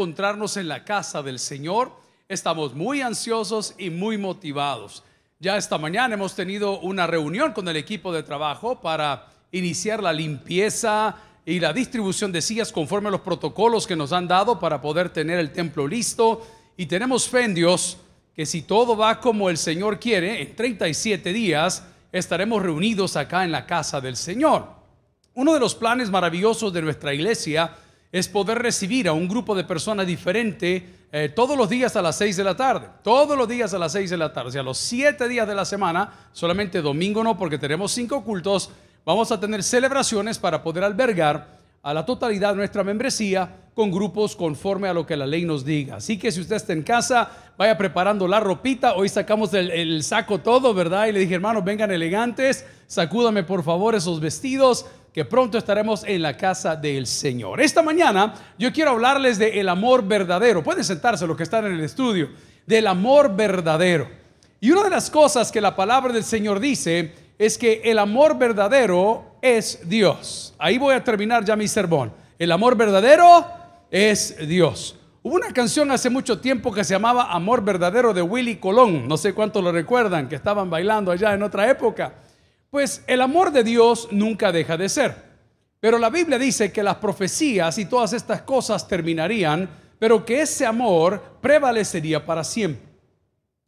encontrarnos en la casa del Señor. Estamos muy ansiosos y muy motivados. Ya esta mañana hemos tenido una reunión con el equipo de trabajo para iniciar la limpieza y la distribución de sillas conforme a los protocolos que nos han dado para poder tener el templo listo. Y tenemos fe en Dios que si todo va como el Señor quiere, en 37 días estaremos reunidos acá en la casa del Señor. Uno de los planes maravillosos de nuestra iglesia es poder recibir a un grupo de personas diferente eh, todos los días a las 6 de la tarde. Todos los días a las 6 de la tarde. O sea, los 7 días de la semana, solamente domingo no, porque tenemos 5 cultos. Vamos a tener celebraciones para poder albergar a la totalidad nuestra membresía con grupos conforme a lo que la ley nos diga. Así que si usted está en casa, vaya preparando la ropita. Hoy sacamos el, saco todo, ¿verdad? Y le dije, hermano, vengan elegantes, sacúdame por favor esos vestidos que pronto estaremos en la casa del Señor. Esta mañana yo quiero hablarles de el amor verdadero. Pueden sentarse los que están en el estudio, del amor verdadero. Y una de las cosas que la palabra del Señor dice es que el amor verdadero es Dios. Ahí voy a terminar ya mi sermón. El amor verdadero es Dios. Hubo una canción hace mucho tiempo que se llamaba Amor Verdadero de Willy Colón. No sé cuánto lo recuerdan, que estaban bailando allá en otra época. Pues el amor de Dios nunca deja de ser. Pero la Biblia dice que las profecías y todas estas cosas terminarían, pero que ese amor prevalecería para siempre.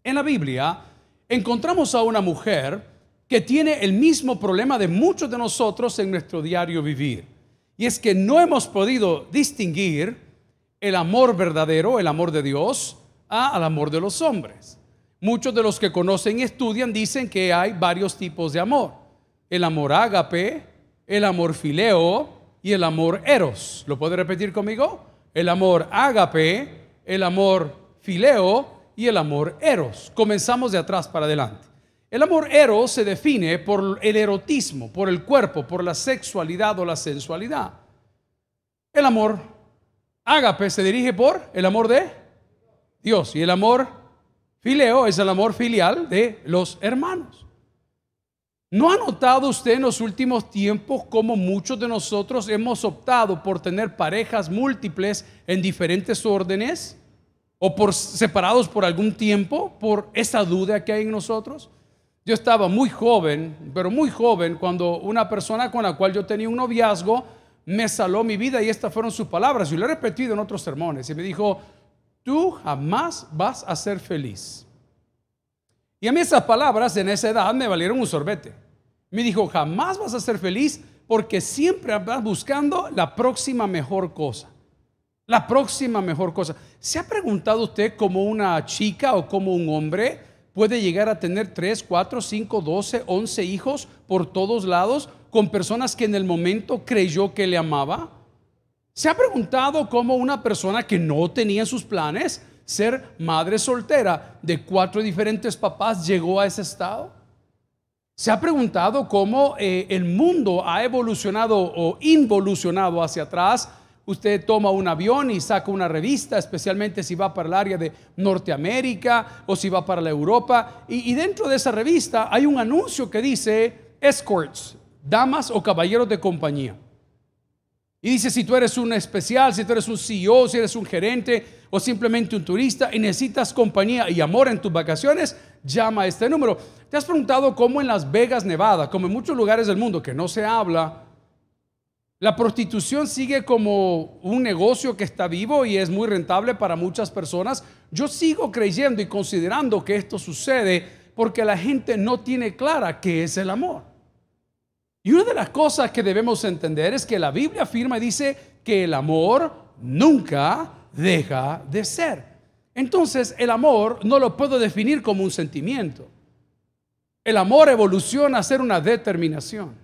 En la Biblia encontramos a una mujer que tiene el mismo problema de muchos de nosotros en nuestro diario vivir. Y es que no hemos podido distinguir el amor verdadero, el amor de Dios, al amor de los hombres. Muchos de los que conocen y estudian dicen que hay varios tipos de amor. El amor ágape, el amor fileo y el amor eros. ¿Lo puede repetir conmigo? El amor ágape, el amor fileo y el amor eros. Comenzamos de atrás para adelante. El amor eros se define por el erotismo, por el cuerpo, por la sexualidad o la sensualidad. El amor ágape se dirige por el amor de Dios y el amor Fileo es el amor filial de los hermanos. ¿No ha notado usted en los últimos tiempos cómo muchos de nosotros hemos optado por tener parejas múltiples en diferentes órdenes o por separados por algún tiempo por esa duda que hay en nosotros? Yo estaba muy joven, pero muy joven, cuando una persona con la cual yo tenía un noviazgo me saló mi vida y estas fueron sus palabras. Y lo he repetido en otros sermones. Y me dijo, tú jamás vas a ser feliz. Y a mí esas palabras en esa edad me valieron un sorbete. Me dijo, jamás vas a ser feliz porque siempre vas buscando la próxima mejor cosa. La próxima mejor cosa. ¿Se ha preguntado usted cómo una chica o como un hombre puede llegar a tener 3, 4, 5, 12, 11 hijos por todos lados con personas que en el momento creyó que le amaba? ¿Se ha preguntado cómo una persona que no tenía sus planes ser madre soltera de cuatro diferentes papás llegó a ese estado? ¿Se ha preguntado cómo eh, el mundo ha evolucionado o involucionado hacia atrás? Usted toma un avión y saca una revista, especialmente si va para el área de Norteamérica o si va para la Europa. y dentro de esa revista hay un anuncio que dice escorts, damas o caballeros de compañía. Y dice, si tú eres un especial, si tú eres un CEO, si eres un gerente o simplemente un turista y necesitas compañía y amor en tus vacaciones, llama a este número. ¿Te has preguntado cómo en Las Vegas, Nevada, como en muchos lugares del mundo que no se habla, la prostitución sigue como un negocio que está vivo y es muy rentable para muchas personas? Yo sigo creyendo y considerando que esto sucede porque la gente no tiene clara qué es el amor. Y una de las cosas que debemos entender es que la Biblia afirma y dice que el amor nunca deja de ser. Entonces, el amor no lo puedo definir como un sentimiento. El amor evoluciona a ser una determinación.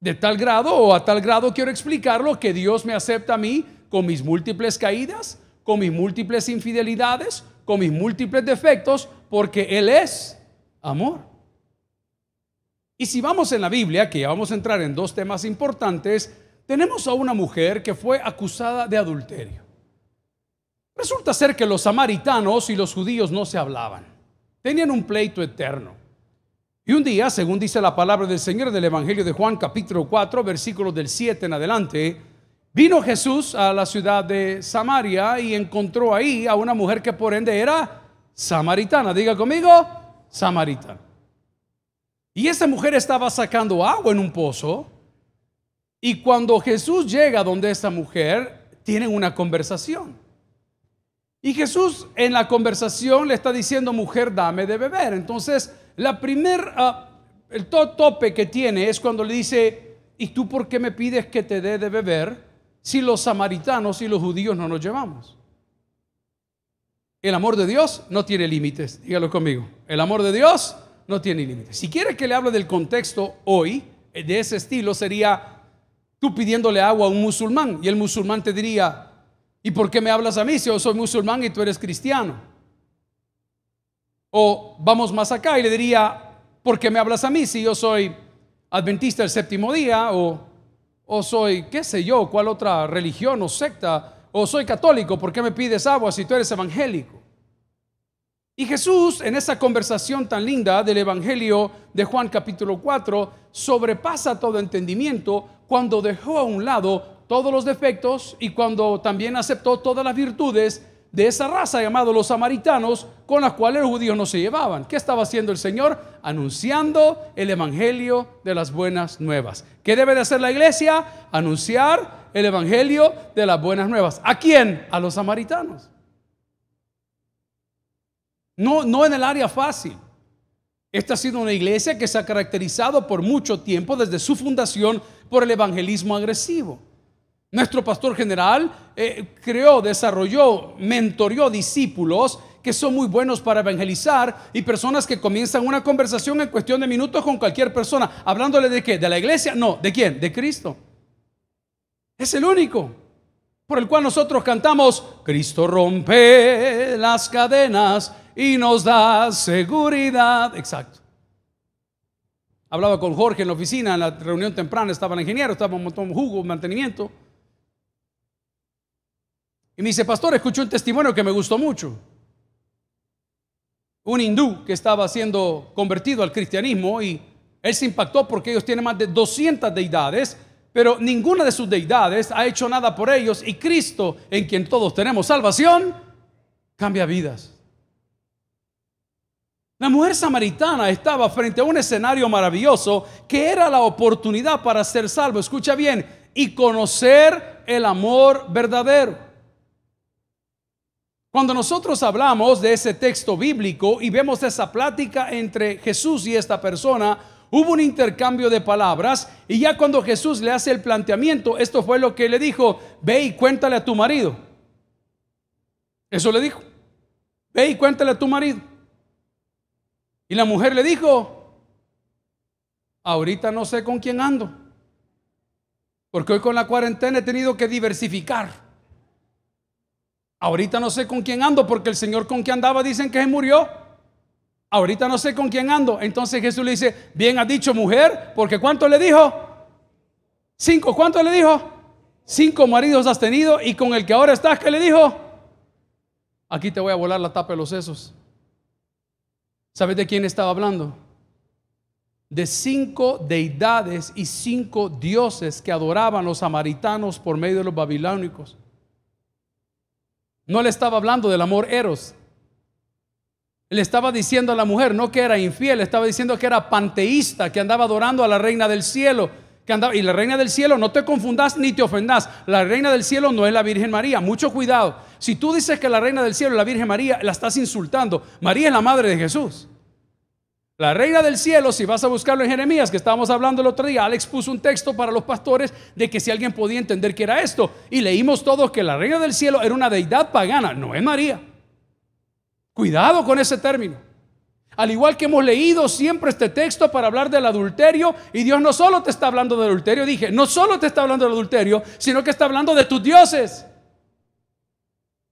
De tal grado o a tal grado quiero explicarlo que Dios me acepta a mí con mis múltiples caídas, con mis múltiples infidelidades, con mis múltiples defectos, porque Él es amor. Y si vamos en la Biblia, que ya vamos a entrar en dos temas importantes, tenemos a una mujer que fue acusada de adulterio. Resulta ser que los samaritanos y los judíos no se hablaban. Tenían un pleito eterno. Y un día, según dice la palabra del Señor del Evangelio de Juan capítulo 4, versículos del 7 en adelante, vino Jesús a la ciudad de Samaria y encontró ahí a una mujer que por ende era samaritana. Diga conmigo, samaritana. Y esa mujer estaba sacando agua en un pozo. Y cuando Jesús llega donde esa mujer, tienen una conversación. Y Jesús en la conversación le está diciendo, mujer, dame de beber. Entonces, la primer, ah, el tope que tiene es cuando le dice, ¿y tú por qué me pides que te dé de beber si los samaritanos y los judíos no nos llevamos? El amor de Dios no tiene límites, dígalo conmigo. El amor de Dios no tiene límites. Si quiere que le hable del contexto hoy, eh, de ese estilo, sería tú pidiéndole agua a un musulmán y el musulmán te diría, ¿y por qué me hablas a mí si yo soy musulmán y tú eres cristiano? O vamos más acá y le diría, ¿por qué me hablas a mí si yo soy adventista del séptimo día? O, o soy, qué sé yo, cuál otra religión o secta? O soy católico, ¿por qué me pides agua si tú eres evangélico? Y Jesús, en esa conversación tan linda del Evangelio de Juan capítulo 4, sobrepasa todo entendimiento cuando dejó a un lado todos los defectos y cuando también aceptó todas las virtudes de esa raza llamada los samaritanos, con las cuales los judíos no se llevaban. ¿Qué estaba haciendo el Señor? Anunciando el Evangelio de las buenas nuevas. ¿Qué debe de hacer la iglesia? Anunciar el Evangelio de las buenas nuevas. ¿A quién? A los samaritanos. No, no en el área fácil. Esta ha sido una iglesia que se ha caracterizado por mucho tiempo desde su fundación por el evangelismo agresivo. Nuestro pastor general eh, creó, desarrolló, mentoreó discípulos que son muy buenos para evangelizar y personas que comienzan una conversación en cuestión de minutos con cualquier persona, hablándole de qué, de la iglesia, no, de quién, de Cristo. Es el único por el cual nosotros cantamos, Cristo rompe las cadenas y nos da seguridad. Exacto. Hablaba con Jorge en la oficina, en la reunión temprana, estaba el ingeniero, estaba un montón de jugo, mantenimiento. Y me dice, pastor, escucho un testimonio que me gustó mucho. Un hindú que estaba siendo convertido al cristianismo y él se impactó porque ellos tienen más de 200 deidades, pero ninguna de sus deidades ha hecho nada por ellos y Cristo, en quien todos tenemos salvación, cambia vidas. La mujer samaritana estaba frente a un escenario maravilloso que era la oportunidad para ser salvo, escucha bien, y conocer el amor verdadero. Cuando nosotros hablamos de ese texto bíblico y vemos esa plática entre Jesús y esta persona, hubo un intercambio de palabras y ya cuando Jesús le hace el planteamiento, esto fue lo que le dijo, ve y cuéntale a tu marido. Eso le dijo, ve y cuéntale a tu marido. Y la mujer le dijo, ahorita no sé con quién ando, porque hoy con la cuarentena he tenido que diversificar. Ahorita no sé con quién ando, porque el Señor con quien andaba dicen que se murió. Ahorita no sé con quién ando. Entonces Jesús le dice, bien ha dicho mujer, porque ¿cuánto le dijo? Cinco, ¿cuánto le dijo? Cinco maridos has tenido y con el que ahora estás, ¿qué le dijo? Aquí te voy a volar la tapa de los sesos. ¿Sabes de quién estaba hablando? De cinco deidades y cinco dioses que adoraban los samaritanos por medio de los babilónicos. No le estaba hablando del amor eros. Le estaba diciendo a la mujer, no que era infiel, estaba diciendo que era panteísta, que andaba adorando a la reina del cielo. Que andaba, y la reina del cielo, no te confundas ni te ofendas, la reina del cielo no es la Virgen María, mucho cuidado. Si tú dices que la reina del cielo, la Virgen María, la estás insultando. María es la madre de Jesús. La reina del cielo, si vas a buscarlo en Jeremías, que estábamos hablando el otro día, Alex puso un texto para los pastores de que si alguien podía entender que era esto. Y leímos todos que la reina del cielo era una deidad pagana, no es María. Cuidado con ese término. Al igual que hemos leído siempre este texto para hablar del adulterio, y Dios no solo te está hablando del adulterio, dije, no solo te está hablando del adulterio, sino que está hablando de tus dioses.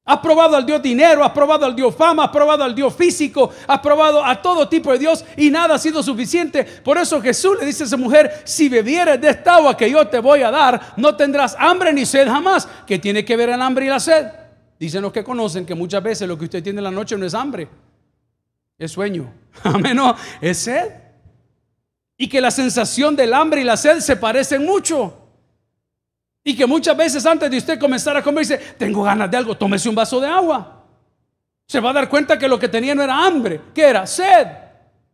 Has probado al Dios dinero, has probado al Dios fama, has probado al Dios físico, has probado a todo tipo de Dios y nada ha sido suficiente. Por eso Jesús le dice a esa mujer, si bebieres de esta agua que yo te voy a dar, no tendrás hambre ni sed jamás. ¿Qué tiene que ver el hambre y la sed? Dicen los que conocen que muchas veces lo que usted tiene en la noche no es hambre, es sueño. Amén, no, es sed. Y que la sensación del hambre y la sed se parecen mucho. Y que muchas veces antes de usted comenzar a comer dice, tengo ganas de algo, tómese un vaso de agua. Se va a dar cuenta que lo que tenía no era hambre, que era sed.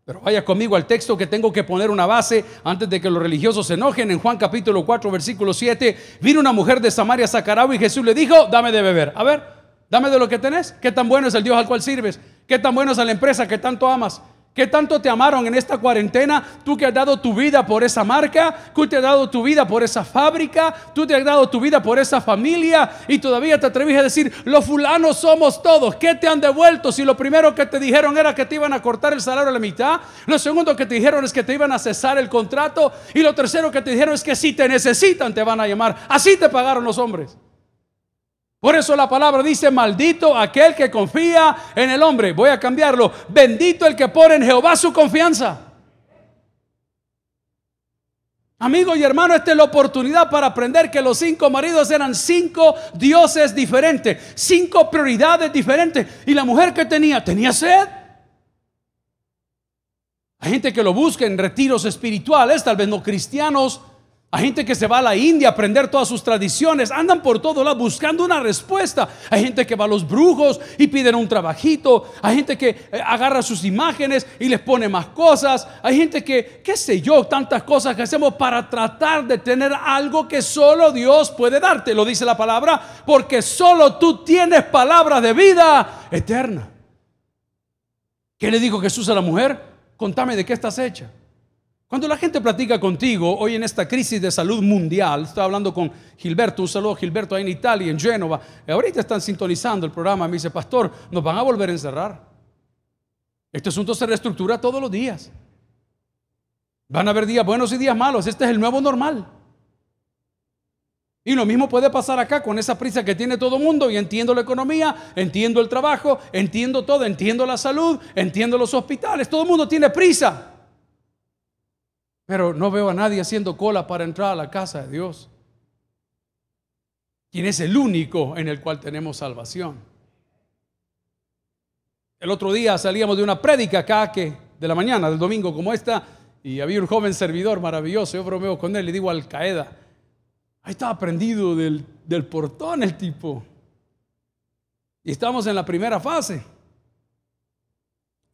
Pero vaya conmigo al texto que tengo que poner una base antes de que los religiosos se enojen. En Juan capítulo 4, versículo 7, vino una mujer de Samaria a y Jesús le dijo, dame de beber. A ver, dame de lo que tenés. ¿Qué tan bueno es el Dios al cual sirves? ¿Qué tan bueno es la empresa que tanto amas? ¿Qué tanto te amaron en esta cuarentena? Tú que has dado tu vida por esa marca, tú te has dado tu vida por esa fábrica, tú te has dado tu vida por esa familia y todavía te atreviste a decir, los fulanos somos todos. ¿Qué te han devuelto si lo primero que te dijeron era que te iban a cortar el salario a la mitad? Lo segundo que te dijeron es que te iban a cesar el contrato y lo tercero que te dijeron es que si te necesitan te van a llamar. Así te pagaron los hombres. Por eso la palabra dice, maldito aquel que confía en el hombre. Voy a cambiarlo. Bendito el que pone en Jehová su confianza. Amigos y hermanos, esta es la oportunidad para aprender que los cinco maridos eran cinco dioses diferentes, cinco prioridades diferentes. Y la mujer que tenía, tenía sed. Hay gente que lo busca en retiros espirituales, tal vez no cristianos, hay gente que se va a la India a aprender todas sus tradiciones, andan por todo lado buscando una respuesta. Hay gente que va a los brujos y piden un trabajito. Hay gente que eh, agarra sus imágenes y les pone más cosas. Hay gente que, qué sé yo, tantas cosas que hacemos para tratar de tener algo que solo Dios puede darte, lo dice la palabra, porque solo tú tienes palabra de vida eterna. ¿Qué le dijo Jesús a la mujer? Contame de qué estás hecha. Cuando la gente platica contigo, hoy en esta crisis de salud mundial, estaba hablando con Gilberto, un saludo Gilberto ahí en Italia, en Génova, ahorita están sintonizando el programa, me dice, pastor, nos van a volver a encerrar. Este asunto se reestructura todos los días. Van a haber días buenos y días malos, este es el nuevo normal. Y lo mismo puede pasar acá con esa prisa que tiene todo el mundo. Y entiendo la economía, entiendo el trabajo, entiendo todo, entiendo la salud, entiendo los hospitales. Todo el mundo tiene prisa. Pero no veo a nadie haciendo cola para entrar a la casa de Dios, quien es el único en el cual tenemos salvación. El otro día salíamos de una prédica acá que, de la mañana, del domingo como esta, y había un joven servidor maravilloso, yo bromeo con él, le digo al caeda. ahí estaba prendido del, del portón el tipo. Y estamos en la primera fase.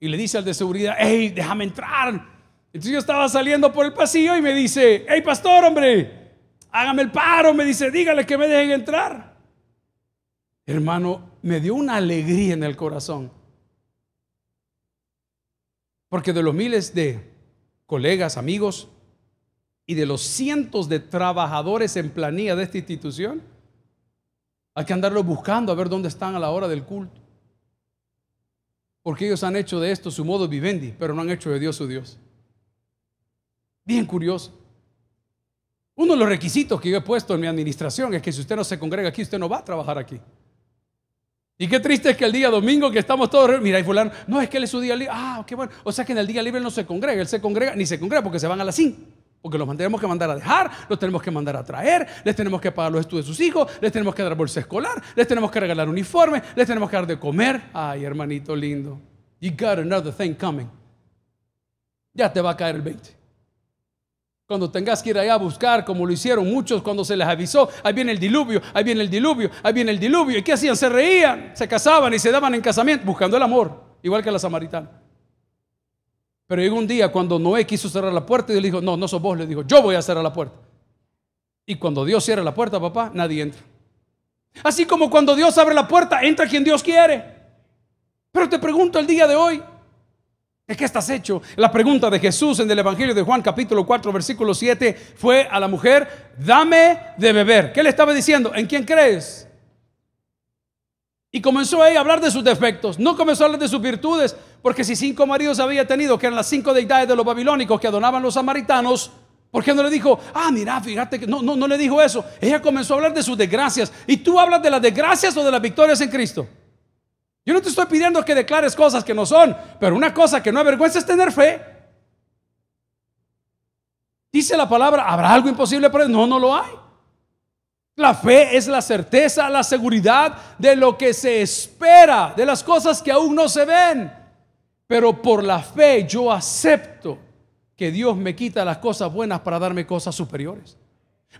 Y le dice al de seguridad, hey, déjame entrar. Entonces yo estaba saliendo por el pasillo y me dice, hey pastor, hombre, hágame el paro, me dice, dígale que me dejen entrar. Hermano, me dio una alegría en el corazón. Porque de los miles de colegas, amigos y de los cientos de trabajadores en planilla de esta institución, hay que andarlos buscando a ver dónde están a la hora del culto. Porque ellos han hecho de esto su modo vivendi, pero no han hecho de Dios su Dios. Bien curioso. Uno de los requisitos que yo he puesto en mi administración es que si usted no se congrega aquí, usted no va a trabajar aquí. Y qué triste es que el día domingo que estamos todos, mira, y fulano, no, es que él es su día libre. Ah, qué bueno. O sea que en el día libre él no se congrega, él se congrega, ni se congrega porque se van a la 5. Porque los tenemos que mandar a dejar, los tenemos que mandar a traer, les tenemos que pagar los estudios de sus hijos, les tenemos que dar bolsa escolar, les tenemos que regalar uniforme, les tenemos que dar de comer. Ay, hermanito lindo, you got another thing coming. Ya te va a caer el 20. Cuando tengas que ir allá a buscar, como lo hicieron muchos cuando se les avisó, ahí viene el diluvio, ahí viene el diluvio, ahí viene el diluvio. ¿Y qué hacían? Se reían, se casaban y se daban en casamiento buscando el amor, igual que la samaritana. Pero llegó un día cuando Noé quiso cerrar la puerta y le dijo, no, no sos vos, le dijo, yo voy a cerrar la puerta. Y cuando Dios cierra la puerta, papá, nadie entra. Así como cuando Dios abre la puerta, entra quien Dios quiere. Pero te pregunto el día de hoy, es que estás hecho? La pregunta de Jesús en el Evangelio de Juan capítulo 4 versículo 7 fue a la mujer, dame de beber. ¿Qué le estaba diciendo? ¿En quién crees? Y comenzó ella a hablar de sus defectos, no comenzó a hablar de sus virtudes, porque si cinco maridos había tenido, que eran las cinco deidades de los babilónicos que adonaban los samaritanos, ¿por qué no le dijo, ah, mira, fíjate que no, no, no le dijo eso? Ella comenzó a hablar de sus desgracias. ¿Y tú hablas de las desgracias o de las victorias en Cristo? Yo no te estoy pidiendo que declares cosas que no son, pero una cosa que no avergüenza es tener fe. Dice la palabra, ¿habrá algo imposible para él? No, no lo hay. La fe es la certeza, la seguridad de lo que se espera, de las cosas que aún no se ven. Pero por la fe yo acepto que Dios me quita las cosas buenas para darme cosas superiores.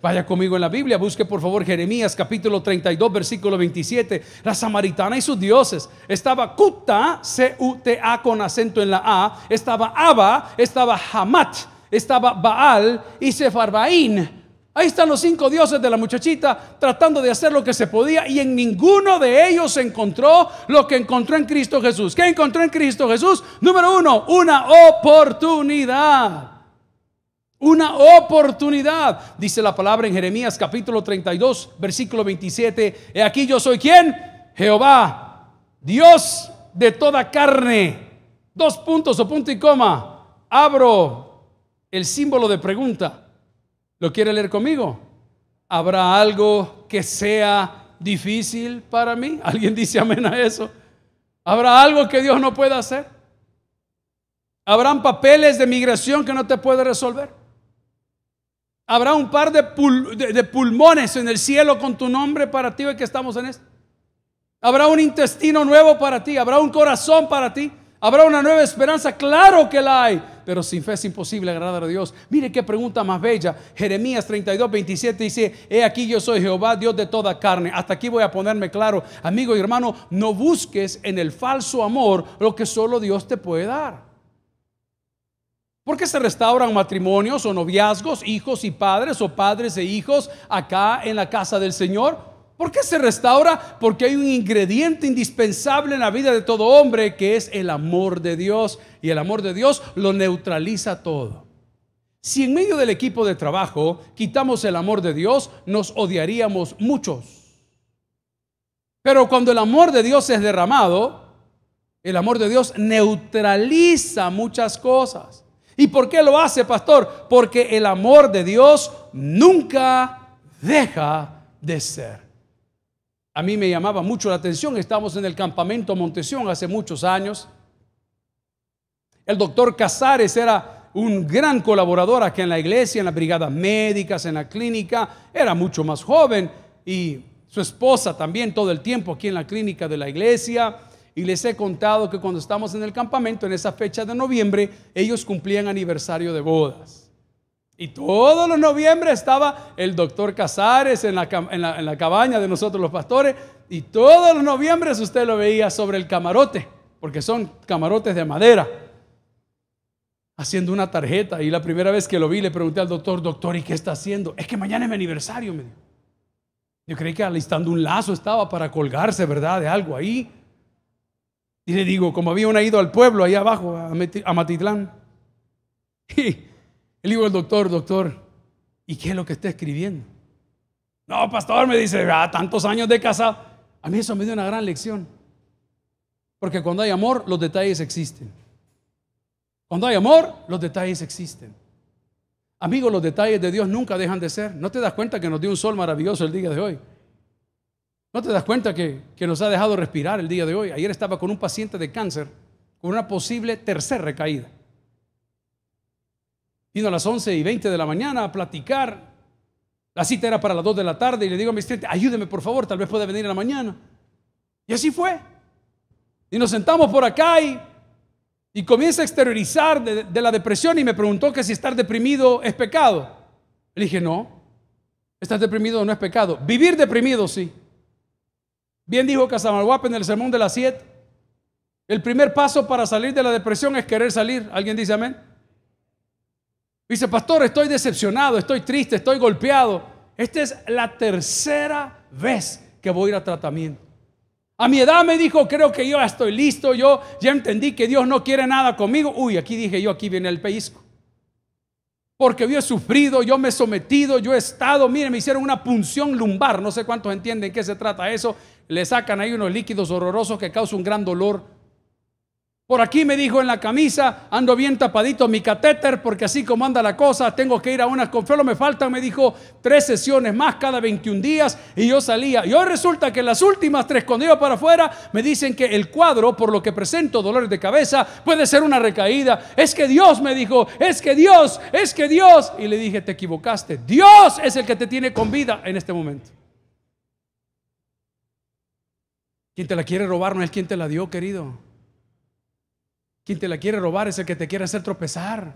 Vaya conmigo en la Biblia, busque por favor Jeremías capítulo 32, versículo 27. La samaritana y sus dioses. Estaba Kuta, C-U-T-A con acento en la A. Estaba Abba, estaba Hamat, estaba Baal y Sefarbaín. Ahí están los cinco dioses de la muchachita tratando de hacer lo que se podía y en ninguno de ellos encontró lo que encontró en Cristo Jesús. ¿Qué encontró en Cristo Jesús? Número uno, una oportunidad. Una oportunidad, dice la palabra en Jeremías capítulo 32, versículo 27. He aquí yo soy quien? Jehová, Dios de toda carne. Dos puntos o punto y coma. Abro el símbolo de pregunta. ¿Lo quiere leer conmigo? ¿Habrá algo que sea difícil para mí? ¿Alguien dice amén a eso? ¿Habrá algo que Dios no pueda hacer? ¿Habrán papeles de migración que no te puede resolver? Habrá un par de, pulmones en el cielo con tu nombre para ti hoy que estamos en esto. Habrá un intestino nuevo para ti, habrá un corazón para ti, habrá una nueva esperanza, claro que la hay, pero sin fe es imposible agradar a Dios. Mire qué pregunta más bella. Jeremías 32, 27 dice, he aquí yo soy Jehová, Dios de toda carne. Hasta aquí voy a ponerme claro, amigo y hermano, no busques en el falso amor lo que solo Dios te puede dar. ¿Por qué se restauran matrimonios o noviazgos, hijos y padres o padres e hijos acá en la casa del Señor? ¿Por qué se restaura? Porque hay un ingrediente indispensable en la vida de todo hombre que es el amor de Dios. Y el amor de Dios lo neutraliza todo. Si en medio del equipo de trabajo quitamos el amor de Dios, nos odiaríamos muchos. Pero cuando el amor de Dios es derramado, el amor de Dios neutraliza muchas cosas. ¿Y por qué lo hace, pastor? Porque el amor de Dios nunca deja de ser. A mí me llamaba mucho la atención, estamos en el campamento Montesión hace muchos años. El doctor Casares era un gran colaborador aquí en la iglesia, en las brigadas médicas, en la clínica, era mucho más joven y su esposa también todo el tiempo aquí en la clínica de la iglesia y les he contado que cuando estamos en el campamento, en esa fecha de noviembre, ellos cumplían aniversario de bodas. Y todos los noviembre estaba el doctor Casares en la, cabaña de nosotros los pastores. Y todos los noviembre usted lo veía sobre el camarote, porque son camarotes de madera, haciendo una tarjeta. Y la primera vez que lo vi le pregunté al doctor, doctor, ¿y qué está haciendo? Es que mañana es mi aniversario, Yo creí que alistando un lazo estaba para colgarse, ¿verdad? De algo ahí. Y le digo, como había una ido al pueblo ahí abajo, a Matitlán. Y le digo al doctor, doctor, ¿y qué es lo que está escribiendo? No, pastor, me dice, ah, tantos años de casa. A mí eso me dio una gran lección. Porque cuando hay amor, los detalles existen. Cuando hay amor, los detalles existen. Amigos, los detalles de Dios nunca dejan de ser. ¿No te das cuenta que nos dio un sol maravilloso el día de hoy? ¿No te das cuenta que, nos ha dejado respirar el día de hoy? Ayer estaba con un paciente de cáncer con una posible tercera recaída. Vino a las 11 y 20 de la mañana a platicar. La cita era para las 2 de la tarde y le digo a mi estudiante, ayúdeme por favor, tal vez pueda venir en la mañana. Y así fue. Y nos sentamos por acá y, comienza a exteriorizar de, de la depresión y me preguntó que si estar deprimido es pecado. Le dije, no, estar deprimido no es pecado. Vivir deprimido sí. Bien dijo Casamalhuap en el sermón de las siete. El primer paso para salir de la depresión es querer salir. ¿Alguien dice amén? Dice, pastor, estoy decepcionado, estoy triste, estoy golpeado. Esta es la tercera vez que voy a ir a tratamiento. A mi edad me dijo, creo que yo ya estoy listo, yo ya entendí que Dios no quiere nada conmigo. Uy, aquí dije yo, aquí viene el pellizco. Porque yo he sufrido, yo me he sometido, yo he estado, miren, me hicieron una punción lumbar, no sé cuántos entienden qué se trata eso, le sacan ahí unos líquidos horrorosos que causan un gran dolor. Por aquí me dijo en la camisa, ando bien tapadito mi catéter porque así como anda la cosa, tengo que ir a unas con me faltan, me dijo, tres sesiones más cada 21 días y yo salía. Y hoy resulta que las últimas tres cuando para afuera me dicen que el cuadro por lo que presento dolores de cabeza puede ser una recaída. Es que Dios me dijo, es que Dios, es que Dios. Y le dije, te equivocaste. Dios es el que te tiene con vida en este momento. Quien te la quiere robar no es quien te la dio, querido. Quien te la quiere robar es el que te quiere hacer tropezar.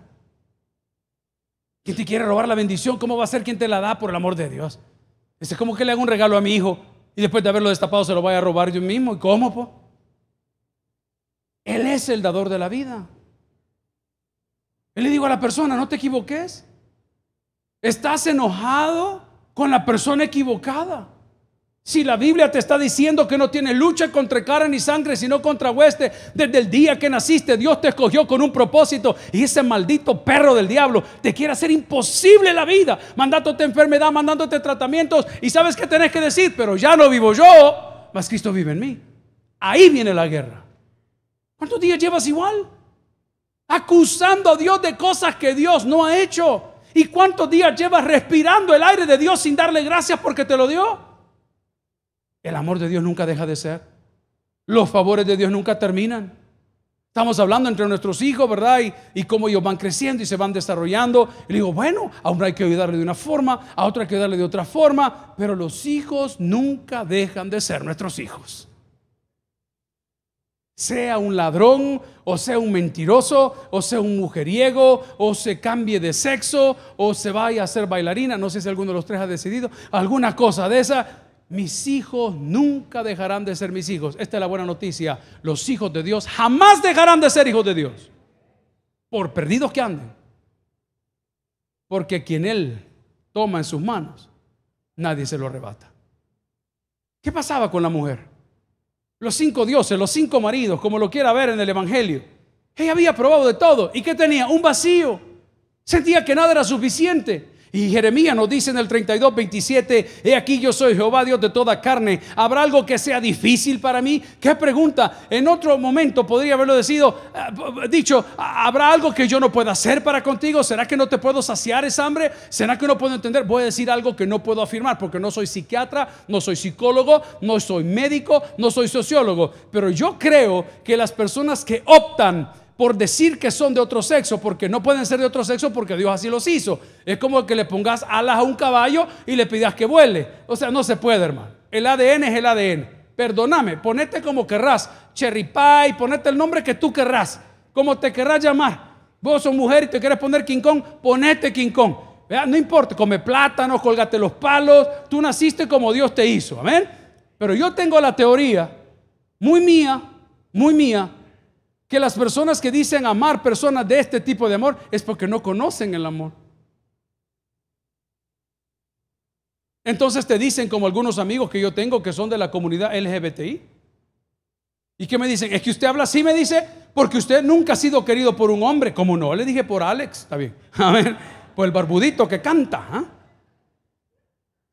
Quien te quiere robar la bendición, ¿cómo va a ser quien te la da por el amor de Dios? Es este, como que le hago un regalo a mi hijo y después de haberlo destapado se lo vaya a robar yo mismo. ¿Y cómo, po? Él es el dador de la vida. Él le digo a la persona, no te equivoques. Estás enojado con la persona equivocada. Si la Biblia te está diciendo que no tienes lucha contra cara ni sangre, sino contra hueste, desde el día que naciste, Dios te escogió con un propósito y ese maldito perro del diablo te quiere hacer imposible la vida, mandándote enfermedad, mandándote tratamientos y sabes que tenés que decir, pero ya no vivo yo, mas Cristo vive en mí. Ahí viene la guerra. ¿Cuántos días llevas igual? Acusando a Dios de cosas que Dios no ha hecho. ¿Y cuántos días llevas respirando el aire de Dios sin darle gracias porque te lo dio? El amor de Dios nunca deja de ser. Los favores de Dios nunca terminan. Estamos hablando entre nuestros hijos, ¿verdad? Y, cómo ellos van creciendo y se van desarrollando. Y digo, bueno, a uno hay que ayudarle de una forma, a otro hay que ayudarle de otra forma, pero los hijos nunca dejan de ser nuestros hijos. Sea un ladrón, o sea un mentiroso, o sea un mujeriego, o se cambie de sexo, o se vaya a ser bailarina, no sé si alguno de los tres ha decidido, alguna cosa de esa, mis hijos nunca dejarán de ser mis hijos. Esta es la buena noticia. Los hijos de Dios jamás dejarán de ser hijos de Dios. Por perdidos que anden. Porque quien Él toma en sus manos, nadie se lo arrebata. ¿Qué pasaba con la mujer? Los cinco dioses, los cinco maridos, como lo quiera ver en el Evangelio. Ella había probado de todo. ¿Y qué tenía? Un vacío. Sentía que nada era suficiente. Y Jeremías nos dice en el 32, 27, he aquí yo soy Jehová, Dios de toda carne. ¿Habrá algo que sea difícil para mí? ¿Qué pregunta? En otro momento podría haberlo eh, dicho, ¿habrá algo que yo no pueda hacer para contigo? ¿Será que no te puedo saciar esa hambre? ¿Será que no puedo entender? Voy a decir algo que no puedo afirmar porque no soy psiquiatra, no soy psicólogo, no soy médico, no soy sociólogo. Pero yo creo que las personas que optan por decir que son de otro sexo, porque no pueden ser de otro sexo porque Dios así los hizo. Es como que le pongas alas a un caballo y le pidas que vuele. O sea, no se puede, hermano. El ADN es el ADN. Perdóname, ponete como querrás. Cherry Pie, ponete el nombre que tú querrás, como te querrás llamar. Vos sos mujer y te quieres poner King Kong, ponete King Kong. ¿Vean? No importa, come plátano, colgate los palos. Tú naciste como Dios te hizo. Amén. Pero yo tengo la teoría, muy mía, muy mía, que las personas que dicen amar personas de este tipo de amor es porque no conocen el amor. Entonces te dicen, como algunos amigos que yo tengo que son de la comunidad LGBTI, y que me dicen, es que usted habla así, me dice, porque usted nunca ha sido querido por un hombre. Como no, le dije por Alex, está bien. A ver, por el barbudito que canta. ¿ah?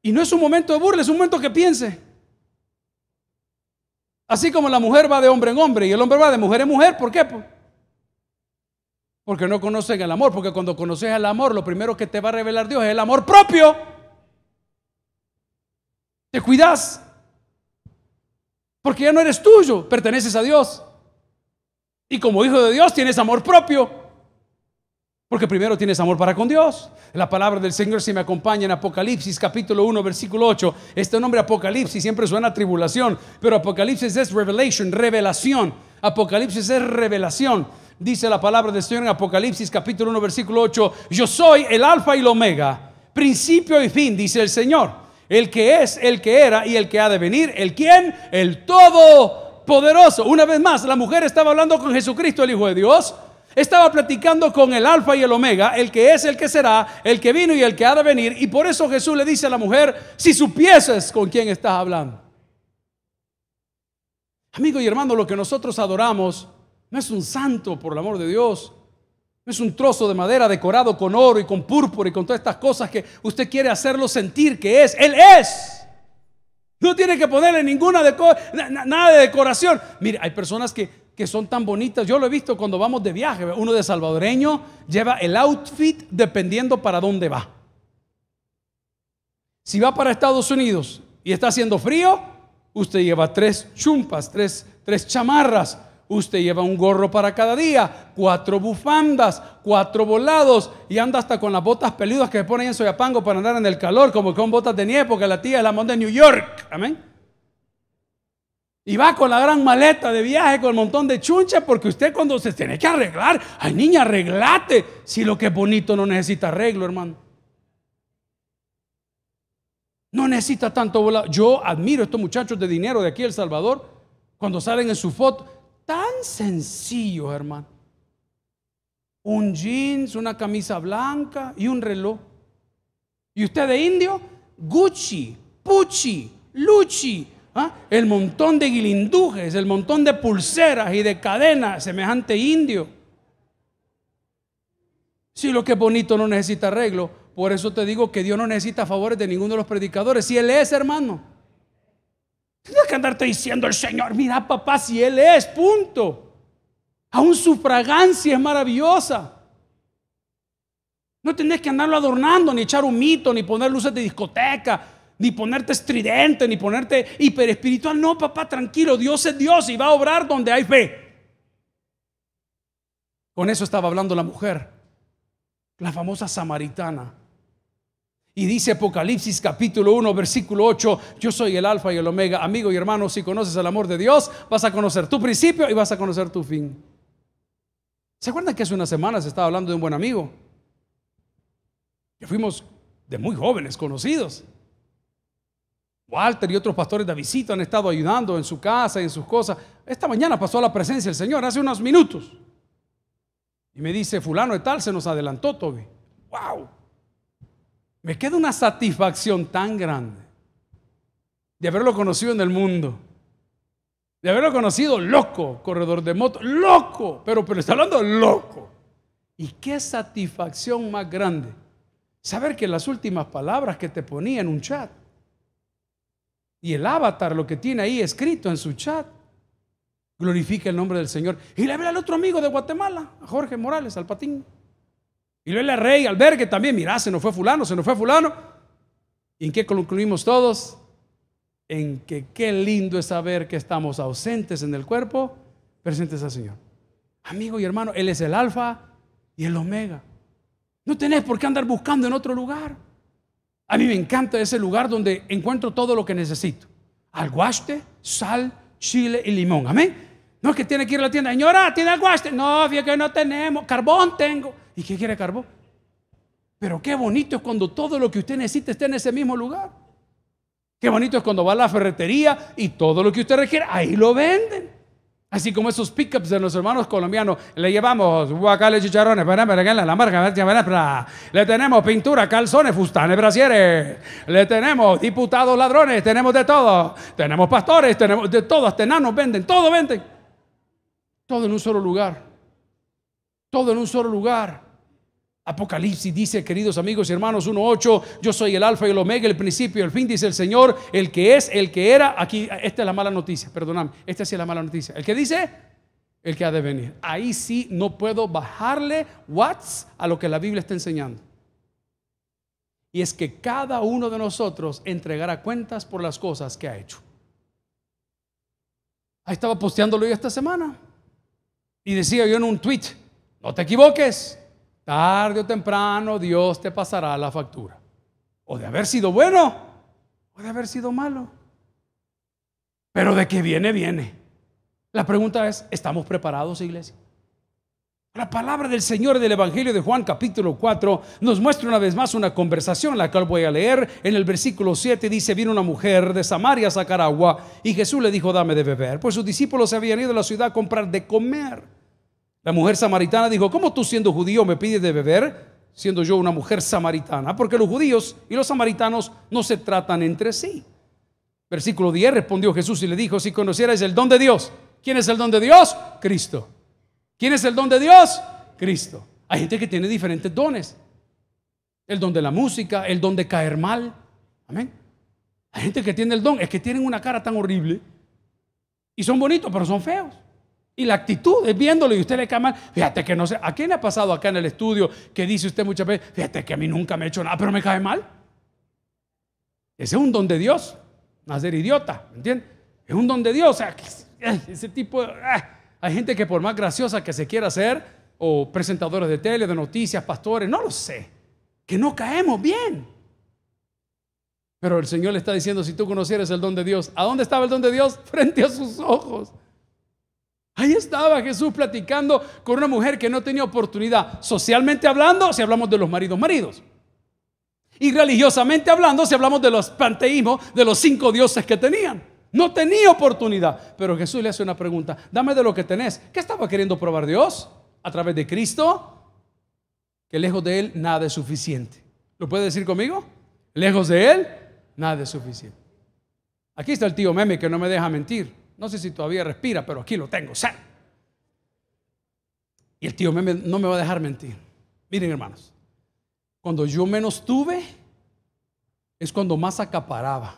Y no es un momento de burla, es un momento que piense. Así como la mujer va de hombre en hombre y el hombre va de mujer en mujer, ¿por qué? Porque no conocen el amor, porque cuando conoces el amor, lo primero que te va a revelar Dios es el amor propio. Te cuidas. Porque ya no eres tuyo, perteneces a Dios. Y como hijo de Dios tienes amor propio. Porque primero tienes amor para con Dios. La palabra del Señor se me acompaña en Apocalipsis capítulo 1 versículo 8. Este nombre Apocalipsis siempre suena a tribulación, pero Apocalipsis es revelation, revelación. Apocalipsis es revelación. Dice la palabra del Señor en Apocalipsis capítulo 1 versículo 8. Yo soy el alfa y el omega, principio y fin, dice el Señor. El que es, el que era y el que ha de venir. ¿El quién? El todopoderoso. Una vez más, la mujer estaba hablando con Jesucristo, el Hijo de Dios estaba platicando con el alfa y el omega, el que es, el que será, el que vino y el que ha de venir. Y por eso Jesús le dice a la mujer, si supieses con quién estás hablando. Amigo y hermano, lo que nosotros adoramos no es un santo, por el amor de Dios. No es un trozo de madera decorado con oro y con púrpura y con todas estas cosas que usted quiere hacerlo sentir que es. Él es. No tiene que ponerle ninguna de nada de decoración. Mire, hay personas que que son tan bonitas. Yo lo he visto cuando vamos de viaje. Uno de salvadoreño lleva el outfit dependiendo para dónde va. Si va para Estados Unidos y está haciendo frío, usted lleva tres chumpas, tres, chamarras. Usted lleva un gorro para cada día, cuatro bufandas, cuatro volados y anda hasta con las botas peludas que se ponen en Soyapango para andar en el calor, como con botas de nieve, porque la tía es la monda de New York. Amén. Y va con la gran maleta de viaje, con el montón de chunche porque usted cuando se tiene que arreglar, ay niña, arreglate. Si lo que es bonito no necesita arreglo, hermano. No necesita tanto volado. Yo admiro a estos muchachos de dinero de aquí, El Salvador, cuando salen en su foto. Tan sencillo, hermano. Un jeans, una camisa blanca y un reloj. ¿Y usted de indio? Gucci, Pucci, Lucci, ¿Ah? el montón de guilindujes, el montón de pulseras y de cadenas semejante indio. Si lo que es bonito no necesita arreglo, por eso te digo que Dios no necesita favores de ninguno de los predicadores, si Él es hermano. Tienes que andarte diciendo el Señor, mira papá, si Él es, punto. Aún su fragancia es maravillosa. No tienes que andarlo adornando, ni echar un mito, ni poner luces de discoteca ni ponerte estridente, ni ponerte hiperespiritual. No, papá, tranquilo, Dios es Dios y va a obrar donde hay fe. Con eso estaba hablando la mujer, la famosa samaritana. Y dice Apocalipsis capítulo 1, versículo 8, yo soy el alfa y el omega. Amigo y hermano, si conoces el amor de Dios, vas a conocer tu principio y vas a conocer tu fin. ¿Se acuerdan que hace unas semanas estaba hablando de un buen amigo? Que fuimos de muy jóvenes conocidos. Walter y otros pastores de visita han estado ayudando en su casa y en sus cosas. Esta mañana pasó a la presencia del Señor, hace unos minutos. Y me dice, fulano de tal, se nos adelantó, Toby. ¡Wow! Me queda una satisfacción tan grande de haberlo conocido en el mundo. De haberlo conocido loco, corredor de moto, loco, pero, pero está hablando loco. Y qué satisfacción más grande saber que las últimas palabras que te ponía en un chat y el avatar, lo que tiene ahí escrito en su chat, glorifica el nombre del Señor. Y le habla al otro amigo de Guatemala, a Jorge Morales, al patín. Y le habla al Rey, al también. mira se nos fue fulano, se nos fue fulano. ¿Y en qué concluimos todos? En que qué lindo es saber que estamos ausentes en el cuerpo, presentes al Señor. Amigo y hermano, Él es el alfa y el omega. No tenés por qué andar buscando en otro lugar. A mí me encanta ese lugar donde encuentro todo lo que necesito. Alguaste, sal, chile y limón. Amén. No es que tiene que ir a la tienda. Señora, ¿tiene alguaste? No, fíjate que no tenemos. Carbón tengo. ¿Y qué quiere carbón? Pero qué bonito es cuando todo lo que usted necesita está en ese mismo lugar. Qué bonito es cuando va a la ferretería y todo lo que usted requiere, ahí lo venden. Así como esos pickups de los hermanos colombianos, le llevamos guacales, chicharrones, la le tenemos pintura, calzones, fustanes, brasieres, le tenemos diputados ladrones, tenemos de todo, tenemos pastores, tenemos de todo, hasta enanos venden, todo venden. Todo en un solo lugar. Todo en un solo lugar. Apocalipsis dice, queridos amigos y hermanos, 1.8, yo soy el alfa y el omega, el principio y el fin, dice el Señor, el que es, el que era, aquí, esta es la mala noticia, perdóname, esta sí es la mala noticia. El que dice, el que ha de venir. Ahí sí no puedo bajarle watts a lo que la Biblia está enseñando. Y es que cada uno de nosotros entregará cuentas por las cosas que ha hecho. Ahí estaba posteándolo yo esta semana. Y decía yo en un tweet, no te equivoques, Tarde o temprano Dios te pasará la factura. O de haber sido bueno o de haber sido malo. Pero de que viene, viene. La pregunta es, ¿estamos preparados, iglesia? La palabra del Señor del Evangelio de Juan capítulo 4 nos muestra una vez más una conversación, la cual voy a leer. En el versículo 7 dice, vino una mujer de Samaria a sacar y Jesús le dijo, dame de beber, pues sus discípulos se habían ido a la ciudad a comprar de comer. La mujer samaritana dijo, ¿cómo tú siendo judío me pides de beber siendo yo una mujer samaritana? Porque los judíos y los samaritanos no se tratan entre sí. Versículo 10 respondió Jesús y le dijo, si conocierais el don de Dios, ¿quién es el don de Dios? Cristo. ¿Quién es el don de Dios? Cristo. Hay gente que tiene diferentes dones. El don de la música, el don de caer mal. Amén. Hay gente que tiene el don, es que tienen una cara tan horrible. Y son bonitos, pero son feos. Y la actitud es viéndolo y usted le cae mal. Fíjate que no sé, ¿a quién le ha pasado acá en el estudio que dice usted muchas veces, fíjate que a mí nunca me he hecho nada, pero me cae mal? Ese es un don de Dios, hacer idiota, ¿me entiendes? Es un don de Dios, eh, ese tipo, eh. hay gente que por más graciosa que se quiera hacer, o presentadores de tele, de noticias, pastores, no lo sé, que no caemos bien. Pero el Señor le está diciendo, si tú conocieras el don de Dios, ¿a dónde estaba el don de Dios? Frente a sus ojos. Ahí estaba Jesús platicando con una mujer que no tenía oportunidad, socialmente hablando, si hablamos de los maridos, maridos. Y religiosamente hablando, si hablamos de los panteísmos, de los cinco dioses que tenían. No tenía oportunidad. Pero Jesús le hace una pregunta, dame de lo que tenés. ¿Qué estaba queriendo probar Dios a través de Cristo? Que lejos de Él nada es suficiente. ¿Lo puede decir conmigo? Lejos de Él nada es suficiente. Aquí está el tío meme que no me deja mentir. No sé si todavía respira, pero aquí lo tengo, Y el tío Meme no me va a dejar mentir. Miren, hermanos, cuando yo menos tuve, es cuando más acaparaba.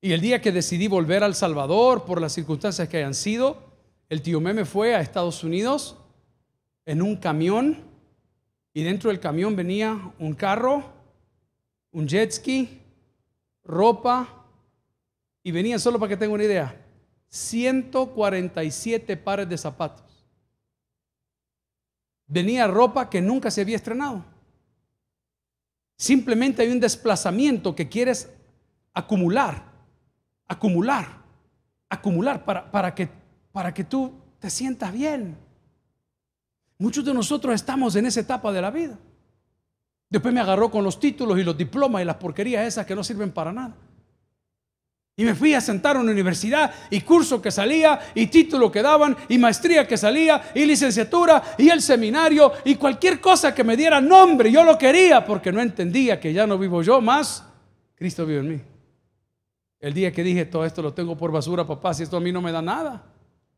Y el día que decidí volver al Salvador, por las circunstancias que hayan sido, el tío Meme fue a Estados Unidos en un camión y dentro del camión venía un carro, un jet ski, ropa, y venían solo para que tenga una idea, 147 pares de zapatos. Venía ropa que nunca se había estrenado. Simplemente hay un desplazamiento que quieres acumular, acumular, acumular para, para, que, para que tú te sientas bien. Muchos de nosotros estamos en esa etapa de la vida. Después me agarró con los títulos y los diplomas y las porquerías esas que no sirven para nada. Y me fui a sentar a una universidad y curso que salía y título que daban y maestría que salía y licenciatura y el seminario y cualquier cosa que me diera nombre, yo lo quería porque no entendía que ya no vivo yo más, Cristo vive en mí. El día que dije todo esto lo tengo por basura, papá, si esto a mí no me da nada.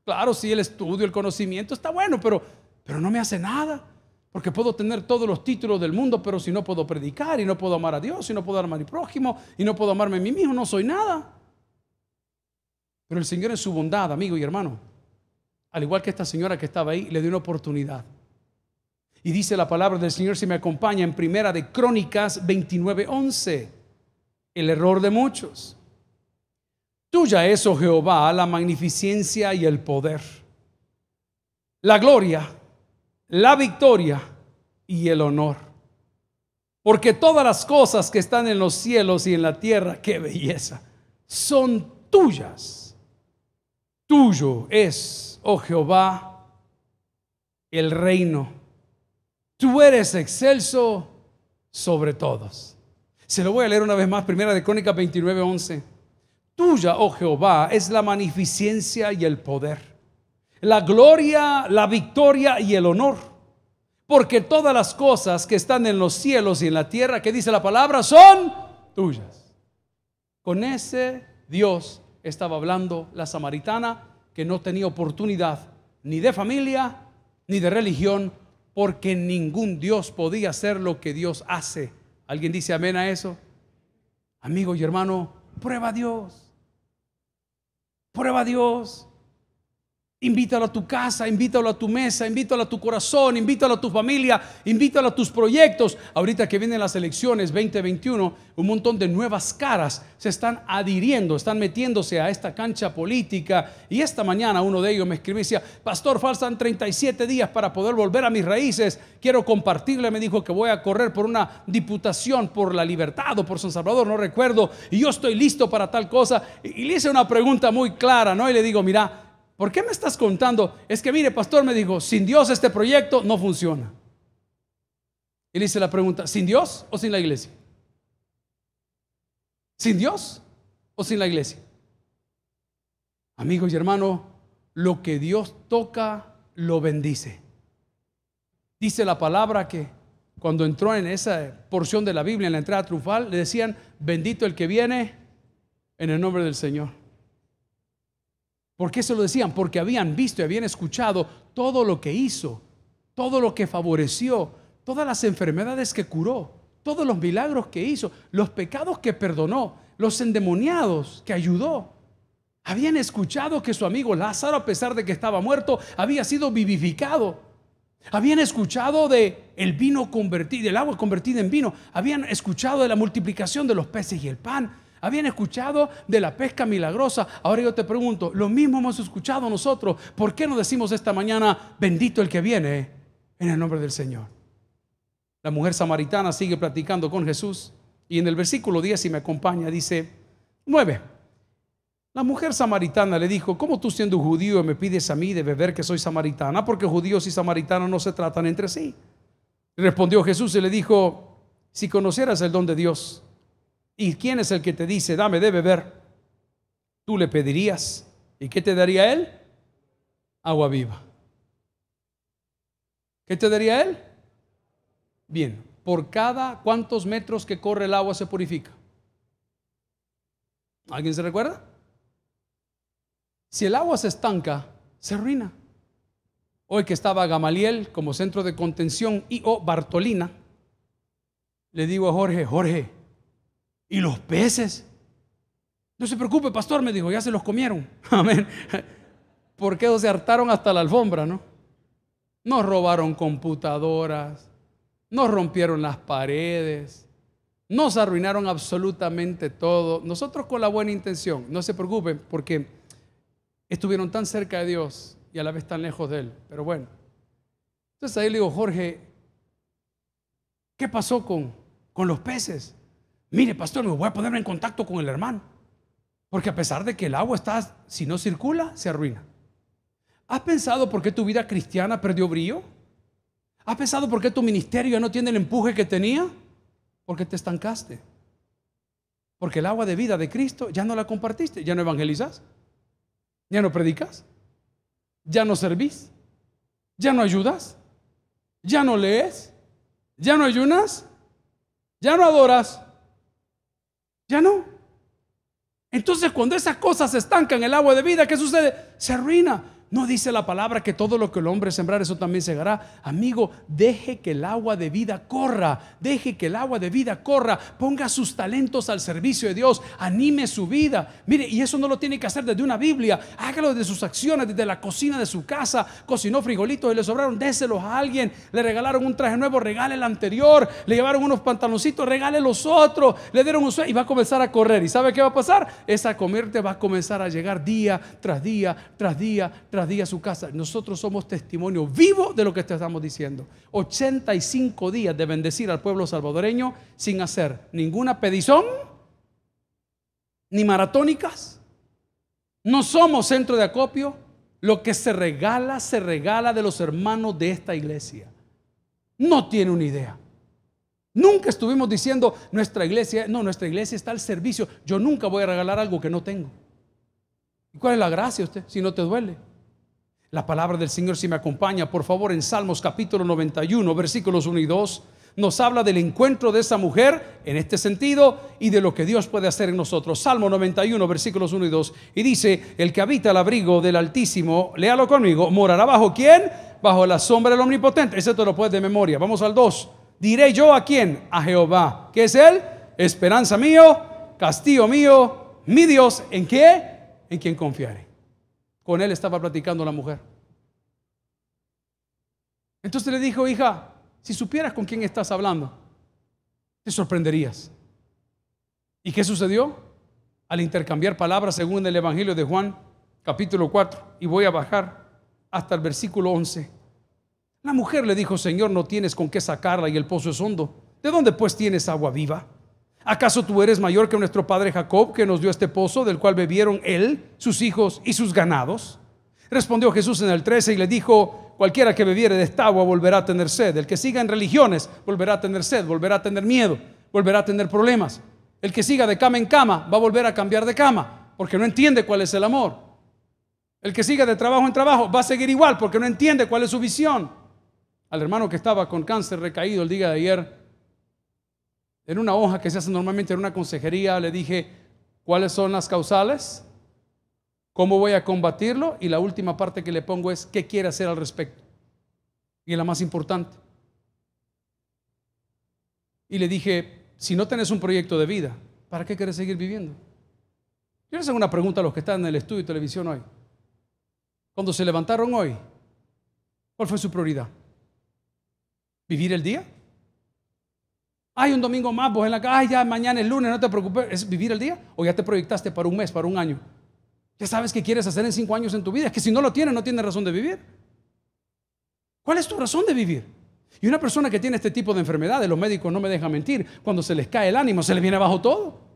Claro, sí, el estudio, el conocimiento está bueno, pero, pero no me hace nada. Porque puedo tener todos los títulos del mundo, pero si no puedo predicar y no puedo amar a Dios y no puedo amar a mi prójimo y no puedo amarme a mí mismo, no soy nada. Pero el Señor en su bondad, amigo y hermano, al igual que esta señora que estaba ahí, le dio una oportunidad. Y dice la palabra del Señor, si me acompaña en primera de Crónicas 29:11, el error de muchos. Tuya es, oh Jehová, la magnificencia y el poder, la gloria, la victoria y el honor. Porque todas las cosas que están en los cielos y en la tierra, qué belleza, son tuyas Tuyo es, oh Jehová, el reino. Tú eres excelso sobre todos. Se lo voy a leer una vez más, primera de Crónicas 29, 11. Tuya, oh Jehová, es la magnificencia y el poder, la gloria, la victoria y el honor. Porque todas las cosas que están en los cielos y en la tierra, que dice la palabra, son tuyas. Con ese Dios estaba hablando la samaritana que no tenía oportunidad ni de familia ni de religión porque ningún Dios podía hacer lo que Dios hace. ¿Alguien dice amén a eso? Amigo y hermano, prueba a Dios. Prueba a Dios. Invítalo a tu casa, invítalo a tu mesa, invítalo a tu corazón, invítalo a tu familia, invítalo a tus proyectos. Ahorita que vienen las elecciones 2021, un montón de nuevas caras se están adhiriendo, están metiéndose a esta cancha política. Y esta mañana uno de ellos me escribió y decía, Pastor, faltan 37 días para poder volver a mis raíces. Quiero compartirle, me dijo que voy a correr por una diputación por la libertad o por San Salvador, no recuerdo. Y yo estoy listo para tal cosa. Y le hice una pregunta muy clara, ¿no? Y le digo, mira, ¿Por qué me estás contando? Es que mire, pastor me dijo, sin Dios este proyecto no funciona. Y le hice la pregunta, ¿sin Dios o sin la iglesia? ¿Sin Dios o sin la iglesia? Amigos y hermanos, lo que Dios toca, lo bendice. Dice la palabra que cuando entró en esa porción de la Biblia, en la entrada triunfal, le decían, bendito el que viene en el nombre del Señor. ¿Por qué se lo decían? Porque habían visto y habían escuchado todo lo que hizo, todo lo que favoreció, todas las enfermedades que curó, todos los milagros que hizo, los pecados que perdonó, los endemoniados que ayudó. Habían escuchado que su amigo Lázaro, a pesar de que estaba muerto, había sido vivificado. Habían escuchado de el vino convertido, el agua convertida en vino. Habían escuchado de la multiplicación de los peces y el pan. Habían escuchado de la pesca milagrosa. Ahora yo te pregunto, lo mismo hemos escuchado nosotros. ¿Por qué no decimos esta mañana, bendito el que viene en el nombre del Señor? La mujer samaritana sigue platicando con Jesús y en el versículo 10, si me acompaña, dice 9. La mujer samaritana le dijo, ¿cómo tú siendo judío me pides a mí de beber que soy samaritana? Porque judíos y samaritanos no se tratan entre sí. Respondió Jesús y le dijo, si conocieras el don de Dios, ¿Y quién es el que te dice, dame de beber? Tú le pedirías. ¿Y qué te daría él? Agua viva. ¿Qué te daría él? Bien, por cada cuántos metros que corre el agua se purifica. ¿Alguien se recuerda? Si el agua se estanca, se arruina. Hoy que estaba Gamaliel como centro de contención y o Bartolina, le digo a Jorge, Jorge, ¿Y los peces? No se preocupe, pastor, me dijo, ya se los comieron. Amén. Porque se hartaron hasta la alfombra, ¿no? Nos robaron computadoras, nos rompieron las paredes, nos arruinaron absolutamente todo. Nosotros con la buena intención, no se preocupen, porque estuvieron tan cerca de Dios y a la vez tan lejos de Él. Pero bueno. Entonces ahí le digo, Jorge, ¿qué pasó con, con los peces? Mire, pastor, me voy a poner en contacto con el hermano. Porque a pesar de que el agua está, si no circula, se arruina. ¿Has pensado por qué tu vida cristiana perdió brillo? ¿Has pensado por qué tu ministerio ya no tiene el empuje que tenía? Porque te estancaste. Porque el agua de vida de Cristo ya no la compartiste, ya no evangelizas, ya no predicas, ya no servís, ya no ayudas, ya no lees, ya no ayunas, ya no adoras. Ya no. Entonces cuando esas cosas se estancan en el agua de vida, ¿qué sucede? Se arruina. ¿No dice la palabra que todo lo que el hombre sembrar, eso también segará? Amigo, deje que el agua de vida corra, deje que el agua de vida corra, ponga sus talentos al servicio de Dios, anime su vida. Mire, y eso no lo tiene que hacer desde una Biblia, hágalo desde sus acciones, desde la cocina de su casa. Cocinó frijolitos y le sobraron, déselos a alguien. Le regalaron un traje nuevo, regale el anterior. Le llevaron unos pantaloncitos, regale los otros. Le dieron un sueño y va a comenzar a correr. ¿Y sabe qué va a pasar? Esa comerte va a comenzar a llegar día tras día, tras día, tras día días día a su casa. Nosotros somos testimonio vivo de lo que te estamos diciendo. 85 días de bendecir al pueblo salvadoreño sin hacer ninguna pedizón, ni maratónicas. No somos centro de acopio. Lo que se regala, se regala de los hermanos de esta iglesia. No tiene una idea. Nunca estuvimos diciendo, nuestra iglesia, no, nuestra iglesia está al servicio. Yo nunca voy a regalar algo que no tengo. ¿Y cuál es la gracia usted si no te duele? La palabra del Señor, si me acompaña, por favor, en Salmos capítulo 91, versículos 1 y 2, nos habla del encuentro de esa mujer en este sentido y de lo que Dios puede hacer en nosotros. Salmo 91, versículos 1 y 2. Y dice, el que habita el abrigo del Altísimo, léalo conmigo, morará bajo quién? Bajo la sombra del Omnipotente. Ese te lo puedes de memoria. Vamos al 2. Diré yo a quién? A Jehová. Que es él? Esperanza mío, castillo mío, mi Dios. ¿En qué? En quien confiaré. Con él estaba platicando la mujer. Entonces le dijo, hija, si supieras con quién estás hablando, te sorprenderías. ¿Y qué sucedió? Al intercambiar palabras según el Evangelio de Juan, capítulo 4, y voy a bajar hasta el versículo 11. La mujer le dijo, Señor, no tienes con qué sacarla y el pozo es hondo. ¿De dónde pues tienes agua viva? ¿Acaso tú eres mayor que nuestro padre Jacob, que nos dio este pozo, del cual bebieron él, sus hijos y sus ganados? Respondió Jesús en el 13 y le dijo, cualquiera que bebiere de esta agua volverá a tener sed, el que siga en religiones volverá a tener sed, volverá a tener miedo, volverá a tener problemas, el que siga de cama en cama va a volver a cambiar de cama, porque no entiende cuál es el amor. El que siga de trabajo en trabajo va a seguir igual, porque no entiende cuál es su visión. Al hermano que estaba con cáncer recaído el día de ayer, en una hoja que se hace normalmente en una consejería, le dije cuáles son las causales, cómo voy a combatirlo y la última parte que le pongo es qué quiere hacer al respecto. Y es la más importante. Y le dije, si no tenés un proyecto de vida, ¿para qué querés seguir viviendo? Yo les hago una pregunta a los que están en el estudio y televisión hoy. Cuando se levantaron hoy, ¿cuál fue su prioridad? ¿Vivir el día? Hay un domingo más, vos en la casa, ya mañana es lunes, no te preocupes. ¿Es vivir el día? ¿O ya te proyectaste para un mes, para un año? ¿Ya sabes qué quieres hacer en cinco años en tu vida? Es que si no lo tienes, no tienes razón de vivir. ¿Cuál es tu razón de vivir? Y una persona que tiene este tipo de enfermedades, los médicos no me dejan mentir, cuando se les cae el ánimo, se les viene abajo todo.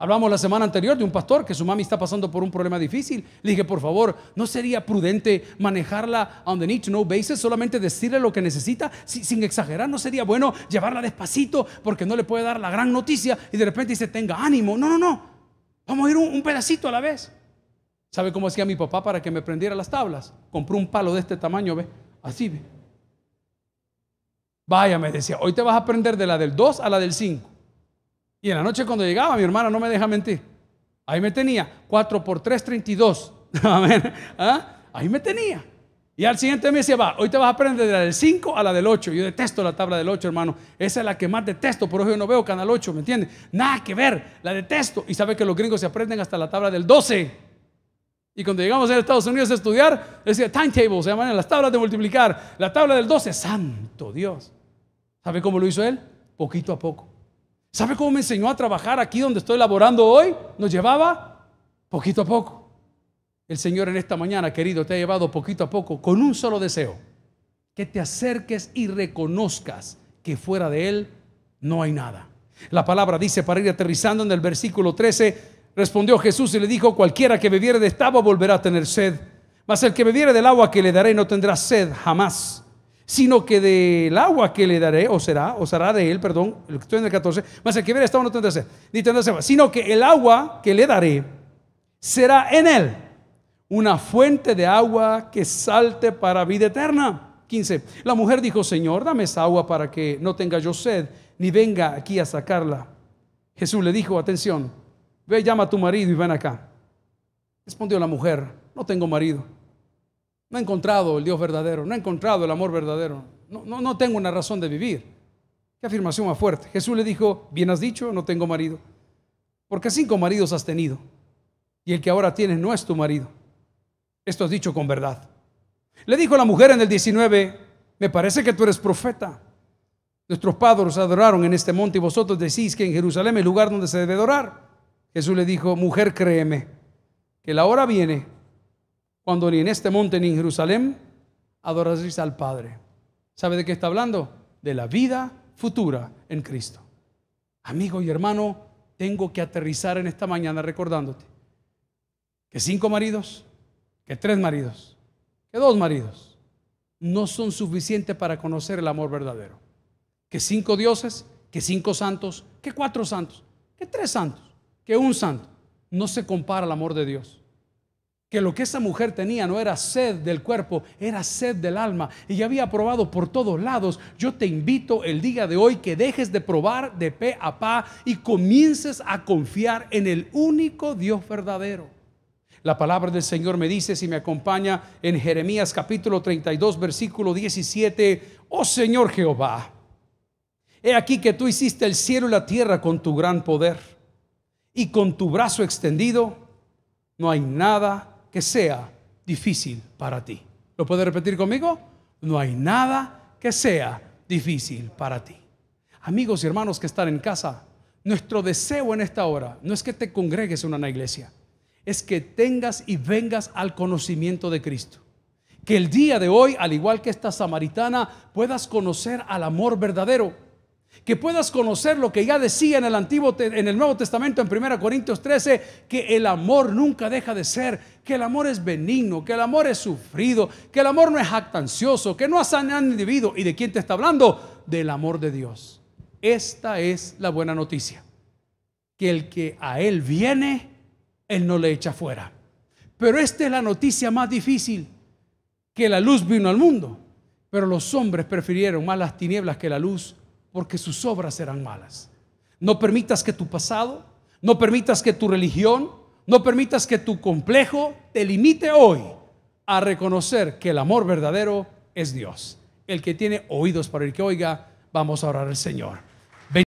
Hablamos la semana anterior de un pastor que su mami está pasando por un problema difícil. Le dije, por favor, ¿no sería prudente manejarla on the need to know basis? Solamente decirle lo que necesita sin, exagerar. ¿No sería bueno llevarla despacito porque no le puede dar la gran noticia y de repente dice, tenga ánimo? No, no, no. Vamos a ir un, pedacito a la vez. ¿Sabe cómo hacía mi papá para que me prendiera las tablas? Compró un palo de este tamaño, ve. Así, ve. Vaya, me decía, hoy te vas a aprender de la del 2 a la del 5. Y en la noche cuando llegaba, mi hermana no me deja mentir. Ahí me tenía, 4 por 3, 32. Amén. ¿Ah? Ahí me tenía. Y al siguiente me decía, va, hoy te vas a aprender de la del 5 a la del 8. Yo detesto la tabla del 8, hermano. Esa es la que más detesto, por eso yo no veo Canal 8, ¿me entiendes? Nada que ver, la detesto. Y sabe que los gringos se aprenden hasta la tabla del 12. Y cuando llegamos a Estados Unidos a estudiar, decía tables, se llaman las tablas de multiplicar. La tabla del 12, santo Dios. ¿Sabe cómo lo hizo él? Poquito a poco. ¿Sabe cómo me enseñó a trabajar aquí donde estoy laborando hoy? Nos llevaba poquito a poco. El Señor en esta mañana, querido, te ha llevado poquito a poco con un solo deseo. Que te acerques y reconozcas que fuera de Él no hay nada. La palabra dice, para ir aterrizando en el versículo 13, respondió Jesús y le dijo, cualquiera que bebiere de esta agua volverá a tener sed, mas el que bebiere del agua que le daré no tendrá sed jamás sino que del agua que le daré, o será, o será de él, perdón, estoy en el 14, más que no tendrá ni sino que el agua que le daré será en él una fuente de agua que salte para vida eterna. 15. La mujer dijo, Señor, dame esa agua para que no tenga yo sed, ni venga aquí a sacarla. Jesús le dijo, atención, ve, llama a tu marido y ven acá. Respondió la mujer, no tengo marido. No he encontrado el Dios verdadero, no he encontrado el amor verdadero. No, no, no tengo una razón de vivir. Qué afirmación más fuerte. Jesús le dijo, bien has dicho, no tengo marido. Porque cinco maridos has tenido. Y el que ahora tienes no es tu marido. Esto has dicho con verdad. Le dijo a la mujer en el 19, me parece que tú eres profeta. Nuestros padres adoraron en este monte y vosotros decís que en Jerusalén es el lugar donde se debe adorar. Jesús le dijo, mujer, créeme, que la hora viene cuando ni en este monte ni en Jerusalén adoraréis al Padre. ¿Sabe de qué está hablando? De la vida futura en Cristo. Amigo y hermano, tengo que aterrizar en esta mañana recordándote que cinco maridos, que tres maridos, que dos maridos no son suficientes para conocer el amor verdadero. Que cinco dioses, que cinco santos, que cuatro santos, que tres santos, que un santo. No se compara al amor de Dios que lo que esa mujer tenía no era sed del cuerpo, era sed del alma. Y había probado por todos lados. Yo te invito el día de hoy que dejes de probar de pe a pa y comiences a confiar en el único Dios verdadero. La palabra del Señor me dice, si me acompaña en Jeremías capítulo 32, versículo 17, oh Señor Jehová, he aquí que tú hiciste el cielo y la tierra con tu gran poder y con tu brazo extendido, no hay nada que sea difícil para ti. ¿Lo puede repetir conmigo? No hay nada que sea difícil para ti. Amigos y hermanos que están en casa, nuestro deseo en esta hora no es que te congregues en una iglesia, es que tengas y vengas al conocimiento de Cristo. Que el día de hoy, al igual que esta samaritana, puedas conocer al amor verdadero que puedas conocer lo que ya decía en el antiguo en el Nuevo Testamento en 1 Corintios 13 que el amor nunca deja de ser, que el amor es benigno, que el amor es sufrido, que el amor no es jactancioso, que no asana al individuo y de quién te está hablando? Del amor de Dios. Esta es la buena noticia. Que el que a él viene, él no le echa fuera. Pero esta es la noticia más difícil, que la luz vino al mundo, pero los hombres prefirieron más las tinieblas que la luz porque sus obras serán malas. No permitas que tu pasado, no permitas que tu religión, no permitas que tu complejo te limite hoy a reconocer que el amor verdadero es Dios. El que tiene oídos para el que oiga, vamos a orar al Señor.